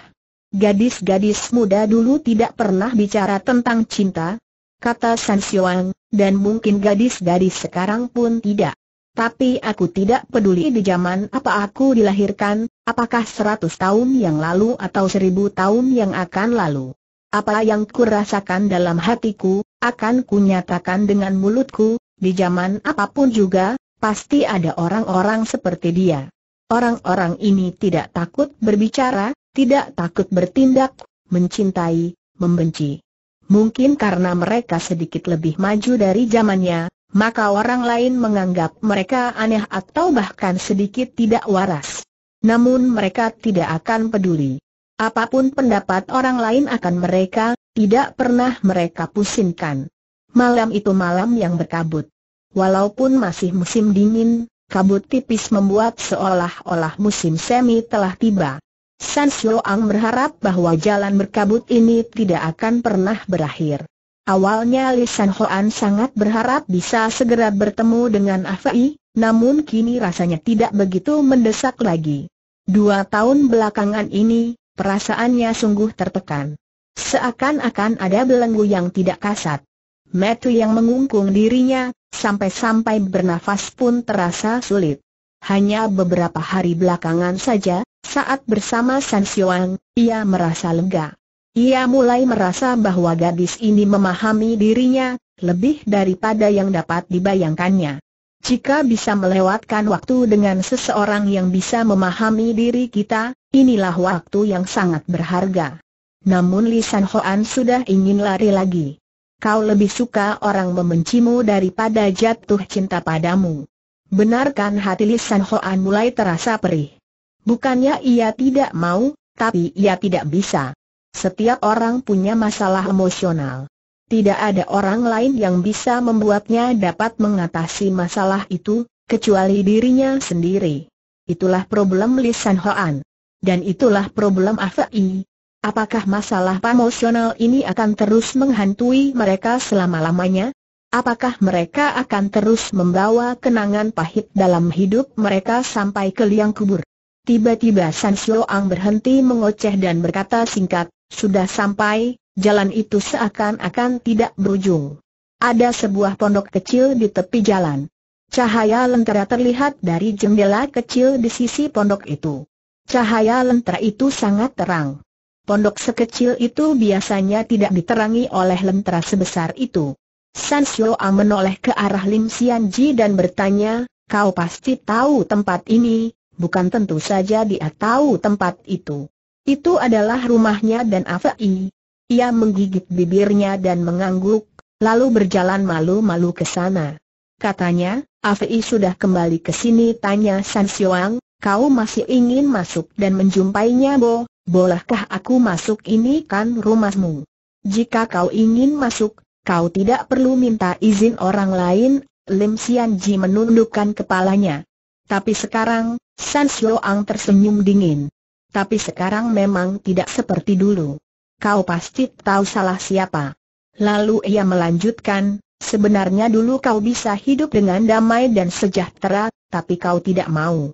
Gadis-gadis muda dulu tidak pernah bicara tentang cinta, kata San Xiuang, dan mungkin gadis-gadis sekarang pun tidak. Tapi aku tidak peduli di zaman apa aku dilahirkan, apakah seratus tahun yang lalu atau seribu tahun yang akan lalu. Apa yang kurasakan dalam hatiku, akan kunyatakan dengan mulutku, di zaman apapun juga, pasti ada orang-orang seperti dia. Orang-orang ini tidak takut berbicara, tidak takut bertindak, mencintai, membenci. Mungkin karena mereka sedikit lebih maju dari zamannya, maka orang lain menganggap mereka aneh atau bahkan sedikit tidak waras. Namun mereka tidak akan peduli. Apapun pendapat orang lain akan mereka, tidak pernah mereka pusingkan. Malam itu malam yang berkabut. Walaupun masih musim dingin, kabut tipis membuat seolah-olah musim semi telah tiba. San Ang berharap bahwa jalan berkabut ini tidak akan pernah berakhir. Awalnya Li San Hoan sangat berharap bisa segera bertemu dengan Afei, namun kini rasanya tidak begitu mendesak lagi. Dua tahun belakangan ini, perasaannya sungguh tertekan. Seakan-akan ada belenggu yang tidak kasat. Metu yang mengungkung dirinya, sampai-sampai bernafas pun terasa sulit. Hanya beberapa hari belakangan saja, saat bersama San Xiuang, ia merasa lega. Ia mulai merasa bahwa gadis ini memahami dirinya, lebih daripada yang dapat dibayangkannya. Jika bisa melewatkan waktu dengan seseorang yang bisa memahami diri kita, inilah waktu yang sangat berharga. Namun Li San Hoan sudah ingin lari lagi. Kau lebih suka orang membencimu daripada jatuh cinta padamu. Benarkan hati Li San Hoan mulai terasa perih. Bukannya ia tidak mau, tapi ia tidak bisa. Setiap orang punya masalah emosional. Tidak ada orang lain yang bisa membuatnya dapat mengatasi masalah itu, kecuali dirinya sendiri. Itulah problem Lisan Hoan. Dan itulah problem Afai. Apakah masalah emosional ini akan terus menghantui mereka selama-lamanya? Apakah mereka akan terus membawa kenangan pahit dalam hidup mereka sampai ke liang kubur? Tiba-tiba San Ang berhenti mengoceh dan berkata singkat, sudah sampai, jalan itu seakan-akan tidak berujung. Ada sebuah pondok kecil di tepi jalan. Cahaya lentera terlihat dari jendela kecil di sisi pondok itu. Cahaya lentera itu sangat terang. Pondok sekecil itu biasanya tidak diterangi oleh lentera sebesar itu. San Ang menoleh ke arah Lim Ji dan bertanya, kau pasti tahu tempat ini, bukan tentu saja dia tahu tempat itu. Itu adalah rumahnya dan Afai. Ia menggigit bibirnya dan mengangguk, lalu berjalan malu-malu ke sana. Katanya, Afai sudah kembali ke sini tanya San Xiuang, kau masih ingin masuk dan menjumpainya Bo, bolehkah aku masuk ini kan rumahmu? Jika kau ingin masuk, kau tidak perlu minta izin orang lain, Lim Xianji menundukkan kepalanya. Tapi sekarang, San Ang tersenyum dingin. Tapi sekarang memang tidak seperti dulu. Kau pasti tahu salah siapa. Lalu ia melanjutkan, sebenarnya dulu kau bisa hidup dengan damai dan sejahtera, tapi kau tidak mau.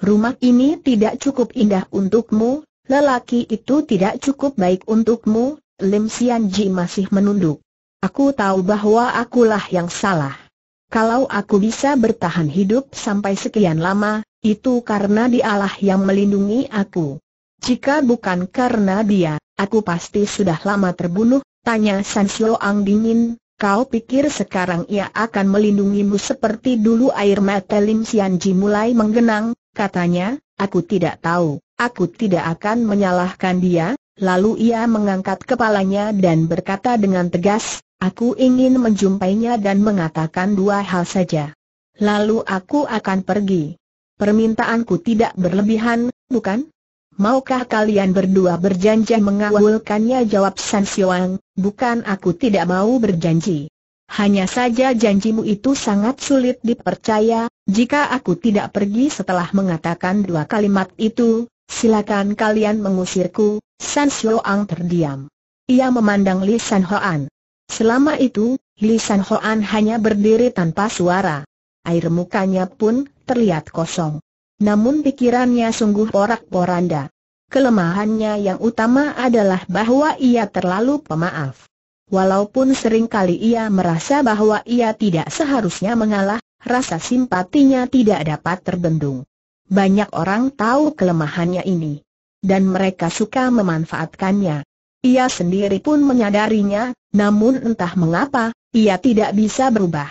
Rumah ini tidak cukup indah untukmu, lelaki itu tidak cukup baik untukmu, Lim Sian Ji masih menunduk. Aku tahu bahwa akulah yang salah. Kalau aku bisa bertahan hidup sampai sekian lama, itu karena dialah yang melindungi aku. Jika bukan karena dia, aku pasti sudah lama terbunuh, tanya San Ang dingin, kau pikir sekarang ia akan melindungimu seperti dulu air mata Lim Sian mulai menggenang, katanya, aku tidak tahu, aku tidak akan menyalahkan dia, lalu ia mengangkat kepalanya dan berkata dengan tegas, Aku ingin menjumpainya dan mengatakan dua hal saja. Lalu aku akan pergi. Permintaanku tidak berlebihan, bukan? Maukah kalian berdua berjanji mengawulkannya? Jawab San Xiuang, bukan aku tidak mau berjanji. Hanya saja janjimu itu sangat sulit dipercaya, jika aku tidak pergi setelah mengatakan dua kalimat itu, silakan kalian mengusirku, San Xiuang terdiam. Ia memandang Li San Hoan. Selama itu, Li San Hoan hanya berdiri tanpa suara. Air mukanya pun terlihat kosong. Namun pikirannya sungguh porak-poranda. Kelemahannya yang utama adalah bahwa ia terlalu pemaaf. Walaupun sering kali ia merasa bahwa ia tidak seharusnya mengalah, rasa simpatinya tidak dapat terbendung. Banyak orang tahu kelemahannya ini. Dan mereka suka memanfaatkannya. Ia sendiri pun menyadarinya, namun entah mengapa, ia tidak bisa berubah.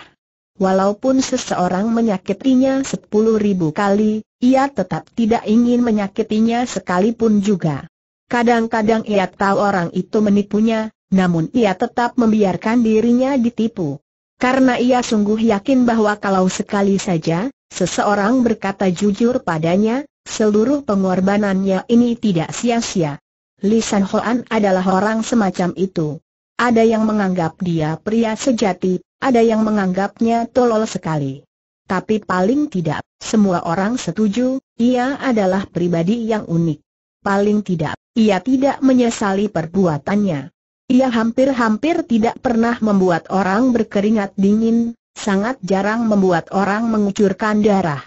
Walaupun seseorang menyakitinya sepuluh ribu kali, ia tetap tidak ingin menyakitinya sekalipun juga. Kadang-kadang ia tahu orang itu menipunya, namun ia tetap membiarkan dirinya ditipu. Karena ia sungguh yakin bahwa kalau sekali saja, seseorang berkata jujur padanya, seluruh pengorbanannya ini tidak sia-sia. Lisan Hoan adalah orang semacam itu. Ada yang menganggap dia pria sejati, ada yang menganggapnya tolol sekali. Tapi paling tidak, semua orang setuju, ia adalah pribadi yang unik. Paling tidak, ia tidak menyesali perbuatannya. Ia hampir-hampir tidak pernah membuat orang berkeringat dingin, sangat jarang membuat orang mengucurkan darah.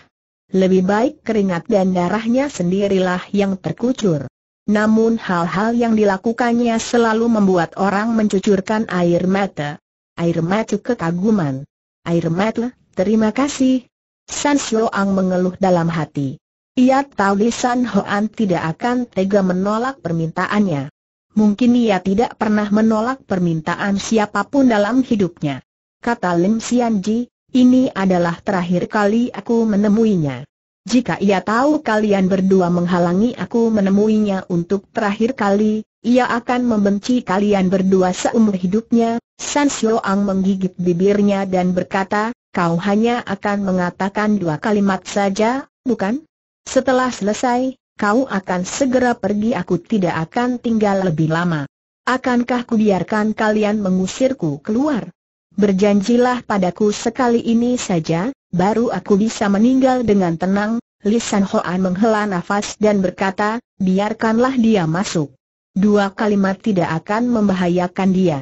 Lebih baik keringat dan darahnya sendirilah yang terkucur. Namun hal-hal yang dilakukannya selalu membuat orang mencucurkan air mata. Air mata kekaguman. Air mata, terima kasih. San Ang mengeluh dalam hati. Ia tahu Li San Hoan tidak akan tega menolak permintaannya. Mungkin ia tidak pernah menolak permintaan siapapun dalam hidupnya. Kata Lim Xianji, ini adalah terakhir kali aku menemuinya. Jika ia tahu kalian berdua menghalangi aku menemuinya untuk terakhir kali, ia akan membenci kalian berdua seumur hidupnya. San Ang menggigit bibirnya dan berkata, kau hanya akan mengatakan dua kalimat saja, bukan? Setelah selesai, kau akan segera pergi aku tidak akan tinggal lebih lama. Akankah kubiarkan kalian mengusirku keluar? Berjanjilah padaku sekali ini saja, Baru aku bisa meninggal dengan tenang, Lisan Hoan menghela nafas dan berkata, biarkanlah dia masuk. Dua kalimat tidak akan membahayakan dia.